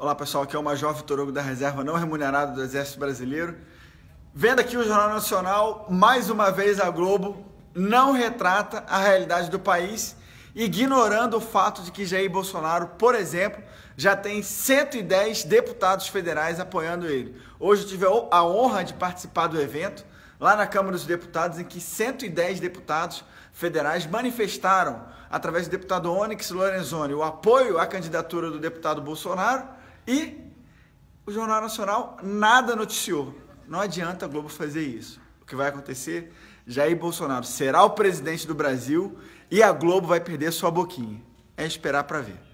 Olá pessoal, aqui é o Major Vitor Hugo da Reserva Não Remunerada do Exército Brasileiro. Vendo aqui o Jornal Nacional, mais uma vez a Globo não retrata a realidade do país, ignorando o fato de que Jair Bolsonaro, por exemplo, já tem 110 deputados federais apoiando ele. Hoje eu tive a honra de participar do evento lá na Câmara dos Deputados, em que 110 deputados federais manifestaram, através do deputado Onyx Lorenzoni, o apoio à candidatura do deputado Bolsonaro e o Jornal Nacional nada noticiou. Não adianta a Globo fazer isso. O que vai acontecer? Jair Bolsonaro será o presidente do Brasil e a Globo vai perder sua boquinha. É esperar para ver.